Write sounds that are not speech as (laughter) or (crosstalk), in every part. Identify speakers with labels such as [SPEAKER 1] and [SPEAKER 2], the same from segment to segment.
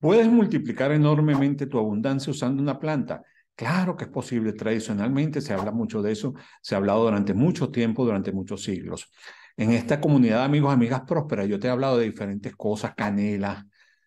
[SPEAKER 1] ¿Puedes multiplicar enormemente tu abundancia usando una planta? Claro que es posible, tradicionalmente se habla mucho de eso, se ha hablado durante mucho tiempo, durante muchos siglos. En esta comunidad amigos, amigas prósperas, yo te he hablado de diferentes cosas, canela,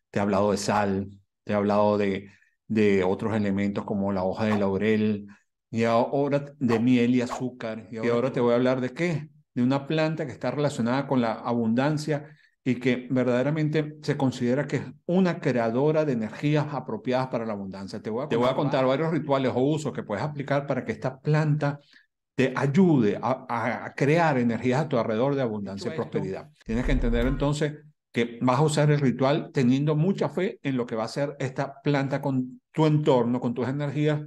[SPEAKER 1] te he hablado de sal, te he hablado de, de otros elementos como la hoja de laurel, y ahora de miel y azúcar, y ahora te voy a hablar de qué? De una planta que está relacionada con la abundancia y que verdaderamente se considera que es una creadora de energías apropiadas para la abundancia. Te voy a contar, varios rituales o usos que puedes aplicar para que esta planta te ayude a, crear energías a tu alrededor de abundancia y prosperidad. Tienes que entender entonces que vas a usar el ritual teniendo mucha fe en lo que va a hacer esta planta con tu entorno, con tus energías,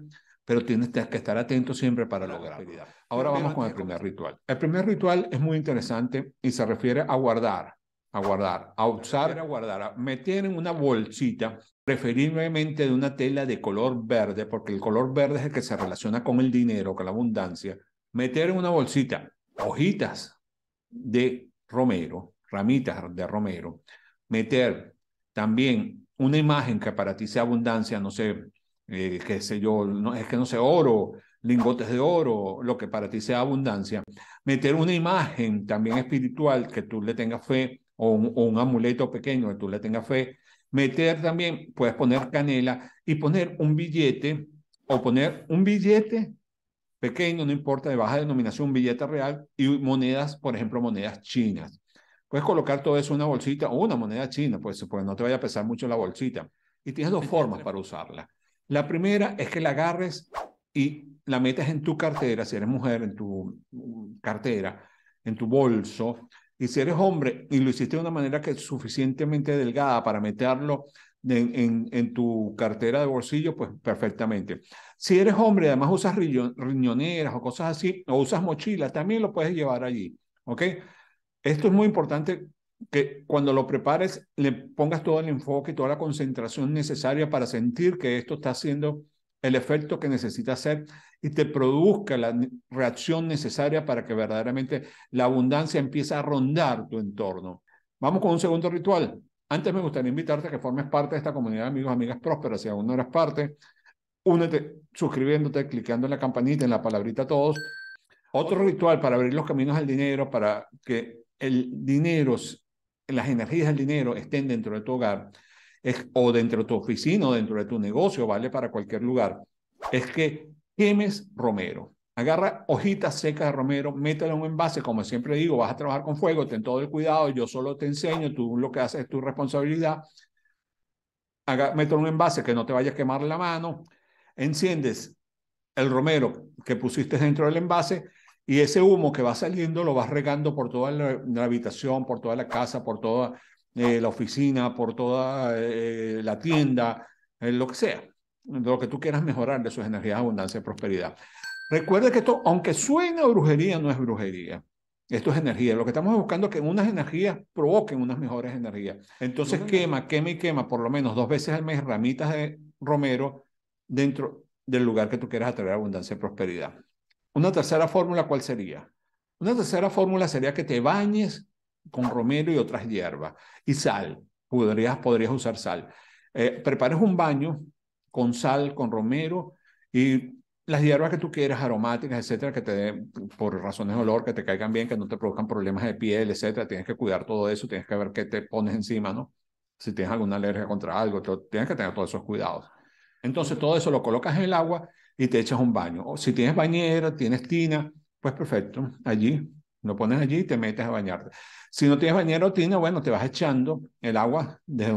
[SPEAKER 1] pero tienes que estar atento siempre para lograrlo. Ahora vamos con el primer ritual. El primer ritual es muy interesante y se refiere a guardar a guardar, a usar, a guardar, meter en una bolsita, preferiblemente de una tela de color verde, porque el color verde es el que se relaciona con el dinero, con la abundancia, meter en una bolsita hojitas de romero, ramitas de romero, meter también una imagen que para ti sea abundancia, no sé, eh, qué sé yo, no, es que no sé, oro, lingotes de oro, lo que para ti sea abundancia, meter una imagen también espiritual que tú le tengas fe o un, amuleto pequeño que tú le tengas fe. Meter también, puedes poner canela y poner un billete o poner un billete pequeño, no importa, de baja denominación, un billete real y monedas, por ejemplo, monedas chinas. Puedes colocar todo eso en una bolsita o una moneda china, pues, pues no te vaya a pesar mucho la bolsita. Y tienes dos formas para usarla. La primera es que la agarres y la metes en tu cartera, si eres mujer, en tu mm, cartera, en tu bolso, y si eres hombre y lo hiciste de una manera que es suficientemente delgada para meterlo en, tu cartera de bolsillo, pues perfectamente. Si eres hombre, además usas riñoneras o cosas así, o usas mochilas, también lo puedes llevar allí. Esto es muy importante que cuando lo prepares le pongas todo el enfoque, toda la concentración necesaria para sentir que esto está siendo el efecto que necesita hacer y te produzca la reacción necesaria para que verdaderamente la abundancia empiece a rondar tu entorno. Vamos con un segundo ritual. Antes me gustaría invitarte a que formes parte de esta comunidad de amigos, amigas prósperas. Si aún no eres parte, únete suscribiéndote, clicando en la campanita, en la palabrita a todos. Otro ritual para abrir los caminos al dinero, para que el dinero, las energías del dinero estén dentro de tu hogar, o dentro de tu oficina o dentro de tu negocio, vale para cualquier lugar, es que quemes romero. Agarra hojitas secas de romero, mételo en un envase, como siempre digo, vas a trabajar con fuego, ten todo el cuidado, yo solo te enseño, tú lo que haces es tu responsabilidad. Métele en un envase que no te vaya a quemar la mano, enciendes el romero que pusiste dentro del envase y ese humo que va saliendo lo vas regando por toda la habitación, por toda la casa, por toda eh, la oficina, por toda eh, la tienda, eh, lo que sea, lo que tú quieras mejorar de sus energías, abundancia y prosperidad. Recuerda que esto, aunque suena brujería, no es brujería. Esto es energía. Lo que estamos buscando es que unas energías provoquen unas mejores energías. Entonces quema, quema y quema por lo menos dos veces al mes ramitas de romero dentro del lugar que tú quieras atraer abundancia y prosperidad. Una tercera fórmula, ¿cuál sería? Una tercera fórmula sería que te bañes con romero y otras hierbas. Y sal, podrías, podrías usar sal. prepares eh, preparas un baño con sal, con romero y las hierbas que tú quieras, aromáticas, etcétera, que te den, por razones de olor, que te caigan bien, que no te produzcan problemas de piel, etcétera. Tienes que cuidar todo eso, tienes que ver qué te pones encima, ¿no? Si tienes alguna alergia contra algo, tienes que tener todos esos cuidados. Entonces, todo eso lo colocas en el agua y te echas un baño. O si tienes bañera, tienes tina, pues perfecto, allí lo pones allí y te metes a bañarte. Si no tienes bañera o tina, bueno, te vas echando el agua de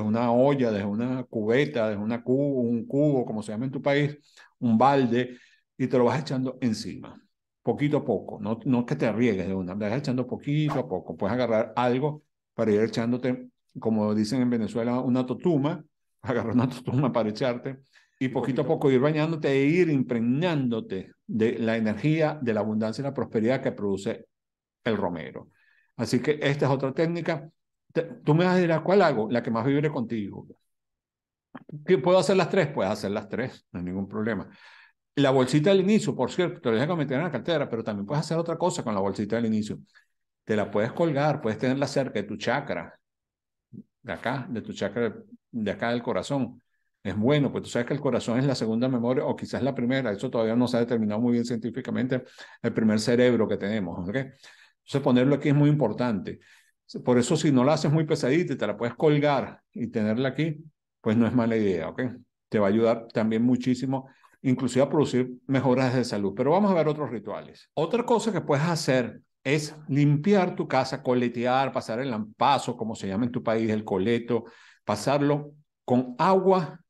[SPEAKER 1] una olla, de una cubeta, de una cubo, un cubo, como se llama en tu país, un balde, y te lo vas echando encima, poquito a poco. No, no que te riegues de una, vas echando poquito a poco. Puedes agarrar algo para ir echándote, como dicen en Venezuela, una totuma, (laughs) agarrar una totuma para echarte y poquito a poco ir bañándote e ir impregnándote de la energía, de la abundancia y la prosperidad que produce el romero. Así que esta es otra técnica. tú me vas a decir, ¿cuál hago? La que más vibre contigo. ¿Qué, ¿Puedo hacer las tres? Puedes hacer las tres, no hay ningún problema. La bolsita del inicio, por cierto, te lo dejé meter en la cartera, pero también puedes hacer otra cosa con la bolsita del inicio. Te la puedes colgar, puedes tenerla cerca de tu chakra, de acá, de tu chakra, de acá del corazón es bueno, pues tú sabes que el corazón es la segunda memoria o quizás la primera, eso todavía no se ha determinado muy bien científicamente, el primer cerebro que tenemos. ¿ok? Entonces ponerlo aquí es muy importante. Por eso si no lo haces muy pesadita y te la puedes colgar y tenerla aquí, pues no es mala idea, ¿ok? Te va a ayudar también muchísimo, inclusive a producir mejoras de salud. Pero vamos a ver otros rituales. Otra cosa que puedes hacer es limpiar tu casa, coletear, pasar el lampazo, como se llama en tu país, el coleto, pasarlo con agua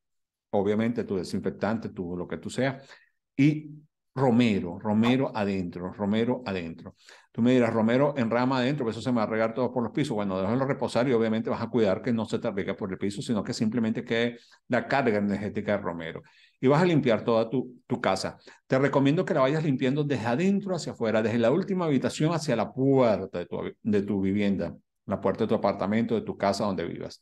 [SPEAKER 1] obviamente tu desinfectante, tu lo que tú seas, y romero, romero adentro, romero adentro. Tú me dirás, romero en rama adentro, eso se me va a regar todo por los pisos. Bueno, déjalo reposar y obviamente vas a cuidar que no se te riegue por el piso, sino que simplemente quede la carga energética de romero. Y vas a limpiar toda tu, casa. Te recomiendo que la vayas limpiando desde adentro hacia afuera, desde la última habitación hacia la puerta de tu, de tu vivienda, la puerta de tu apartamento, de tu casa donde vivas.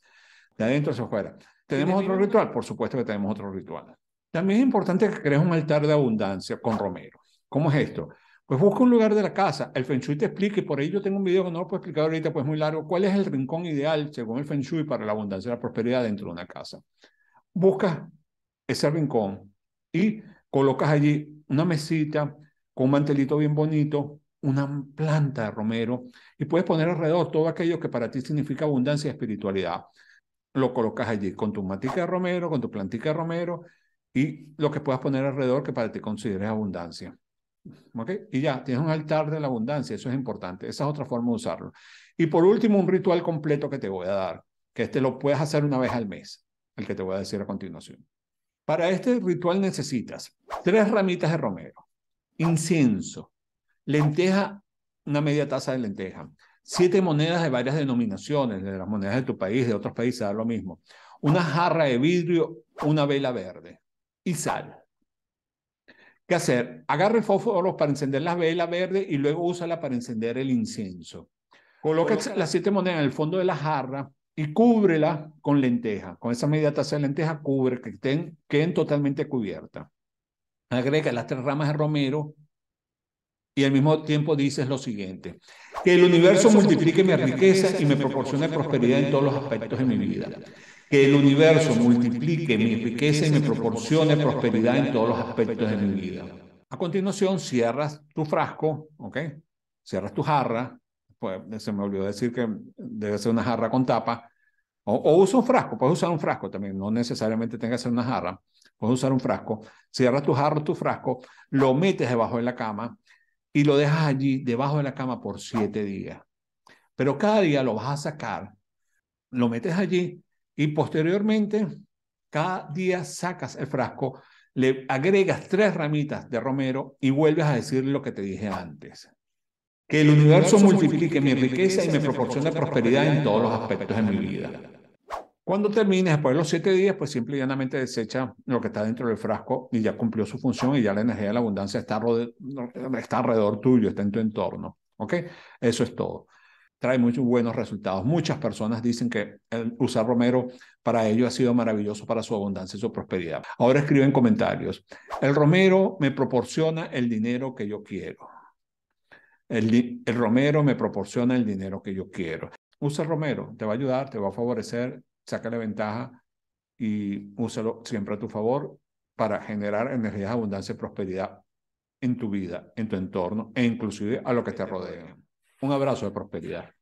[SPEAKER 1] De adentro hacia afuera. ¿Tenemos otro ritual? Por supuesto que tenemos otro ritual. También es importante que crees un altar de abundancia con romero. ¿Cómo es esto? Pues busca un lugar de la casa, el Feng Shui te explica, y por ahí yo tengo un video que no lo puedo explicar ahorita, pues muy largo, cuál es el rincón ideal según el Feng Shui para la abundancia y la prosperidad dentro de una casa. Busca ese rincón y colocas allí una mesita con un mantelito bien bonito, una planta de romero, y puedes poner alrededor todo aquello que para ti significa abundancia y espiritualidad lo colocas allí con tu matica de romero, con tu plantica de romero y lo que puedas poner alrededor que para ti consideres abundancia. Y ya, tienes un altar de la abundancia, eso es importante, esa es otra forma de usarlo. Y por último, un ritual completo que te voy a dar, que este lo puedes hacer una vez al mes, el que te voy a decir a continuación. Para este ritual necesitas tres ramitas de romero, incienso, lenteja, una media taza de lenteja, siete monedas de varias denominaciones, de las monedas de tu país, de otros países, da lo mismo, una jarra de vidrio, una vela verde y sal. ¿Qué hacer? Agarra el para encender la vela verde y luego úsala para encender el incienso. Coloca las siete monedas en el fondo de la jarra y cúbrela con lenteja. Con esa medida taza de lenteja cubre que estén, queden totalmente cubiertas. Agrega las tres ramas de romero y al mismo tiempo dices lo siguiente. Que el universo multiplique mi riqueza y me proporcione prosperidad en todos los aspectos de mi vida. Que el universo multiplique mi riqueza y me proporcione prosperidad en todos los aspectos de mi vida. A continuación, cierras tu frasco, ¿ok? Cierras tu jarra. Pues, se me olvidó decir que debe ser una jarra con tapa. O, o, usa un frasco, puedes usar un frasco también, no necesariamente tenga que ser una jarra, puedes usar un frasco, cierras tu jarro, tu frasco, lo metes debajo de la cama, y lo dejas allí debajo de la cama por siete días. Pero cada día lo vas a sacar, lo metes allí y posteriormente cada día sacas el frasco, le agregas tres ramitas de romero y vuelves a decir lo que te dije antes. Que el universo multiplique mi riqueza y me proporcione prosperidad en todos los aspectos de mi vida. Cuando termines, después de los siete días, pues simple y llanamente desecha lo que está dentro del frasco y ya cumplió su función y ya la energía de la abundancia está, está alrededor tuyo, está en tu entorno. ¿Ok? Eso es todo. Trae muchos buenos resultados. Muchas personas dicen que usar romero para ello ha sido maravilloso para su abundancia y su prosperidad. Ahora escriben comentarios. El romero me proporciona el dinero que yo quiero. El, el romero me proporciona el dinero que yo quiero. Usa romero, te va a ayudar, te va a favorecer, saca la ventaja y úsalo siempre a tu favor para generar energías abundancia y prosperidad en tu vida, en tu entorno e inclusive a lo que te rodea. Un abrazo de prosperidad.